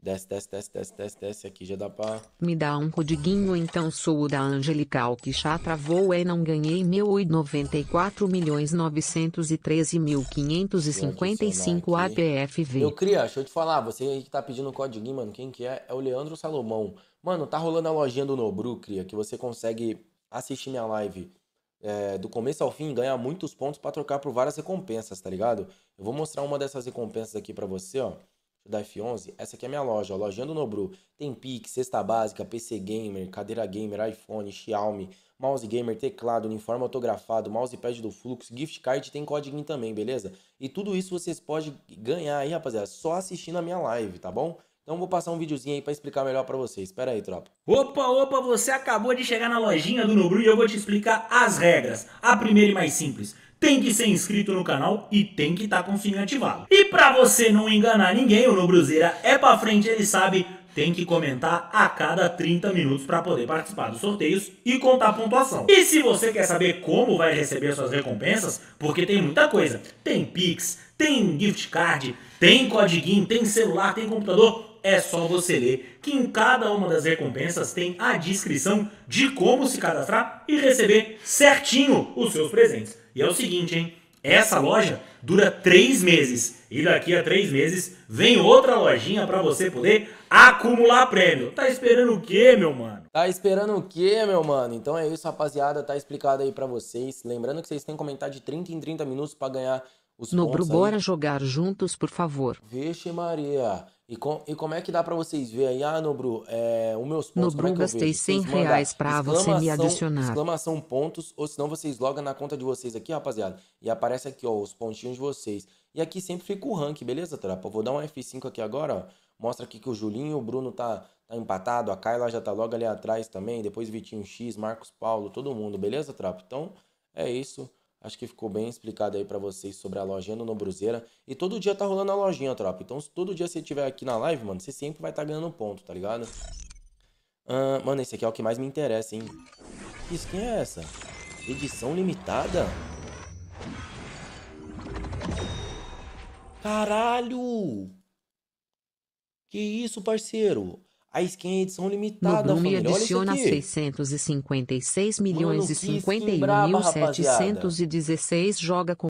Desce, desce, desce, desce, desce, desce. Aqui já dá pra... Me dá um codiguinho então sou o da Angelical que já travou e é não ganhei meu 94 milhões 913 mil 555 APFV. Eu cria, deixa eu te falar, você aí que tá pedindo o codiguinho, mano, quem que é? É o Leandro Salomão. Mano, tá rolando a lojinha do Nobru, cria, que você consegue assistir minha live é, do começo ao fim, ganhar muitos pontos para trocar por várias recompensas, tá ligado? Eu vou mostrar uma dessas recompensas aqui para você, ó. Da F11, essa aqui é a minha loja, ó, lojinha do Nobru. Tem Pix, cesta básica, PC Gamer, cadeira gamer, iPhone, Xiaomi, mouse gamer, teclado, uniforme autografado, mousepad do Flux, gift card, tem código também, beleza? E tudo isso vocês podem ganhar aí, rapaziada, só assistindo a minha live, tá bom? Então vou passar um videozinho aí para explicar melhor para vocês. Espera aí, tropa. Opa, opa, você acabou de chegar na lojinha do Nobru e eu vou te explicar as regras. A primeira e mais simples tem que ser inscrito no canal e tem que estar tá com o sininho ativado. E para você não enganar ninguém, o Nobruzeira é para frente, ele sabe, tem que comentar a cada 30 minutos para poder participar dos sorteios e contar a pontuação. E se você quer saber como vai receber suas recompensas, porque tem muita coisa, tem Pix, tem gift card, tem codiguinho, tem celular, tem computador, é só você ler que em cada uma das recompensas tem a descrição de como se cadastrar e receber certinho os seus presentes. E é o seguinte, hein? Essa loja dura três meses e daqui a três meses vem outra lojinha para você poder acumular prêmio. Tá esperando o quê, meu mano? Tá esperando o quê, meu mano? Então é isso, rapaziada. Tá explicado aí para vocês. Lembrando que vocês têm que comentar de 30 em 30 minutos para ganhar os Nobru, pontos. Nobru, bora jogar juntos, por favor. Vixe Maria. E, com, e, como é que dá para vocês ver aí, ah, Nobru, é, o meus pontos, Nobru, como é gastei 100 reais para você me adicionar. Exclamação pontos, ou senão vocês logam na conta de vocês aqui, rapaziada, e aparece aqui, ó, os pontinhos de vocês. E aqui sempre fica o rank, beleza, tropa? Vou dar um F5 aqui agora, ó, mostra aqui que o Julinho, o Bruno tá, tá empatado, a Kayla já tá logo ali atrás também, depois Vitinho X, Marcos Paulo, todo mundo, beleza, tropa? Então, é isso. Acho que ficou bem explicado aí para vocês sobre a lojinha do Nobruzeira. E todo dia tá rolando a lojinha, tropa. Então, se todo dia você estiver aqui na live, mano, você sempre vai estar tá ganhando ponto, tá ligado? mano, esse aqui é o que mais me interessa, hein? Que skin é essa? Edição limitada? Caralho! Que isso, parceiro? A skin é edição limitada, Noblume família. adiciona Olha 656 milhões Mano, e 51 mil 716 joga com...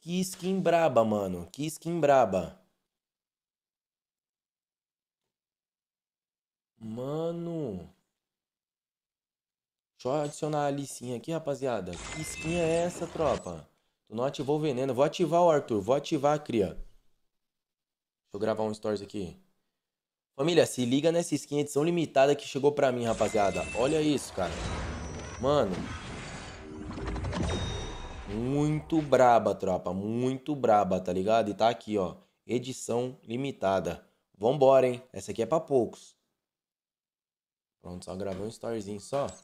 Que skin braba, mano. Que skin braba. Mano. Deixa eu adicionar a Alicinha aqui, rapaziada. Que skin é essa, tropa? Tu não ativou o veneno. Vou ativar o Arthur. Vou ativar a cria. Deixa eu gravar um stories aqui. Família, se liga nessa skin edição limitada que chegou pra mim, rapaziada. Olha isso, cara. Mano. Muito braba, tropa. Muito braba, tá ligado? E tá aqui, ó. Edição limitada. Vambora, hein? Essa aqui é pra poucos. Pronto, só gravei um storyzinho só. Deixa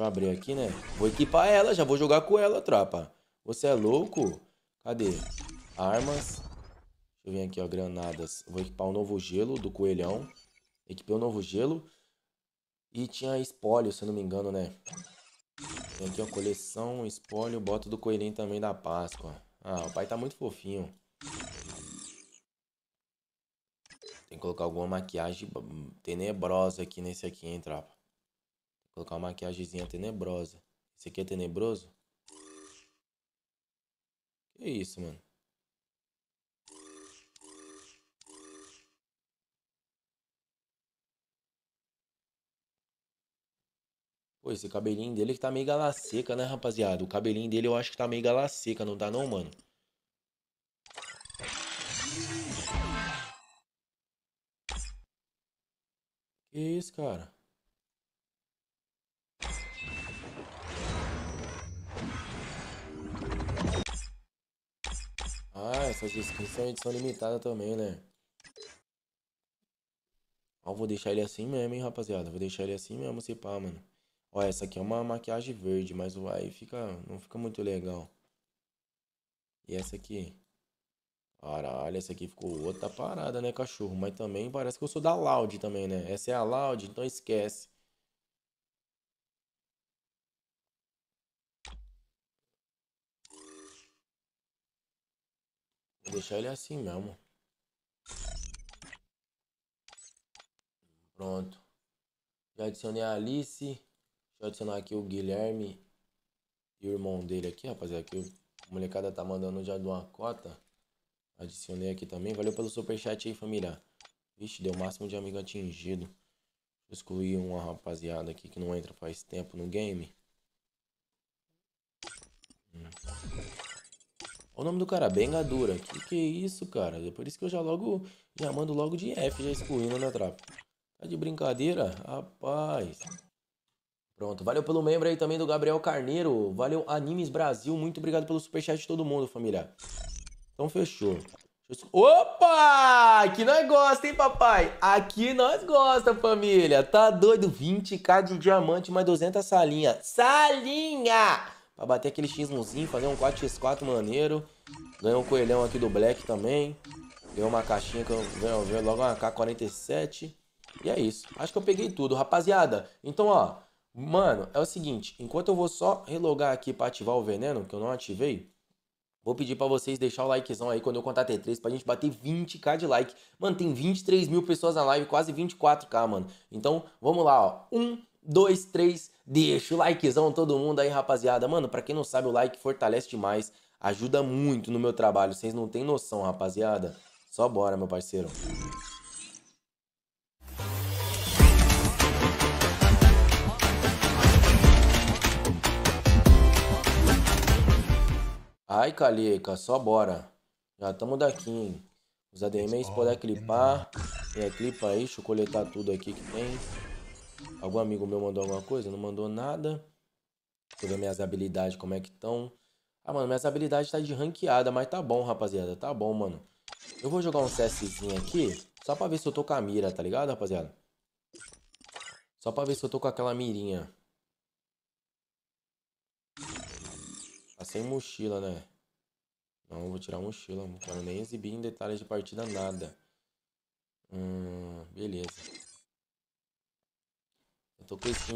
eu abrir aqui, né? Vou equipar ela, já vou jogar com ela, tropa. Você é louco? Cadê? Armas eu vir aqui, ó, granadas. Vou equipar o um novo gelo do coelhão. Equipei o um novo gelo. E tinha espólio, se eu não me engano, né? Tem aqui, ó, coleção, espólio, bota do coelhinho também da Páscoa. Ah, o pai tá muito fofinho. Tem que colocar alguma maquiagem tenebrosa aqui nesse aqui, hein, tropa. colocar uma maquiagemzinha tenebrosa. Esse aqui é tenebroso? Que isso, mano. Pô, esse cabelinho dele que tá meio gala seca, né, rapaziada? O cabelinho dele eu acho que tá meio gala seca, não tá não, mano? Que isso, cara? Ah, essas skins são edição limitada também, né? Ó, vou deixar ele assim mesmo, hein, rapaziada. Vou deixar ele assim mesmo, se pá, mano. Ó, essa aqui é uma maquiagem verde, mas aí fica, não fica muito legal. E essa aqui? Caralho, essa aqui ficou outra parada, né, cachorro? Mas também parece que eu sou da Loud também, né? Essa é a Loud, então esquece. Vou deixar ele assim mesmo. Pronto. Já adicionei a Alice adicionar aqui o Guilherme e o irmão dele aqui, rapaziada. Que o molecada tá mandando já de uma cota. Adicionei aqui também. Valeu pelo superchat aí, família. Vixe, deu o máximo de amigo atingido. Excluí uma rapaziada aqui que não entra faz tempo no game. Hum. O nome do cara, Bengadura. Que que é isso, cara? É por isso que eu já logo, já mando logo de F, já excluindo, né, trapo Tá de brincadeira? Rapaz. Pronto, valeu pelo membro aí também do Gabriel Carneiro. Valeu, Animes Brasil. Muito obrigado pelo superchat de todo mundo, família. Então fechou. Opa! Aqui nós gosta, hein, papai? Aqui nós gosta, família. Tá doido? 20k de diamante, mais 200 salinha. Salinha! Pra bater aquele x1zinho, fazer um 4x4 maneiro. Ganhou um coelhão aqui do Black também. Ganhou uma caixinha que eu ganhei logo uma K47. E é isso. Acho que eu peguei tudo, rapaziada. Então, ó, Mano, é o seguinte, enquanto eu vou só relogar aqui para ativar o veneno, que eu não ativei, vou pedir para vocês deixar o likezão aí quando eu contar até 3 pra gente bater 20k de like. Mano, tem 23 mil pessoas na live, quase 24k, mano. Então, vamos lá, ó. 1, 2, 3, deixa o likezão todo mundo aí, rapaziada. Mano, pra quem não sabe, o like fortalece demais, ajuda muito no meu trabalho, vocês não têm noção, rapaziada. Só bora, meu parceiro. Ai, Caleca, só bora. Já tamo daqui, hein? Os ADMs podem clipar. É, clipa aí, deixa eu coletar tudo aqui que tem. Algum amigo meu mandou alguma coisa? Não mandou nada. Deixa eu ver minhas habilidades, como é que estão. Ah, mano, minhas habilidades tá de ranqueada, mas tá bom, rapaziada. Tá bom, mano. Eu vou jogar um CSzinho aqui, só pra ver se eu tô com a mira, tá ligado, rapaziada? Só pra ver se eu tô com aquela mirinha. Tá sem mochila, né? Não, vou tirar a mochila, não quero nem exibir em detalhes de partida nada. Hum, beleza. Eu tô com esse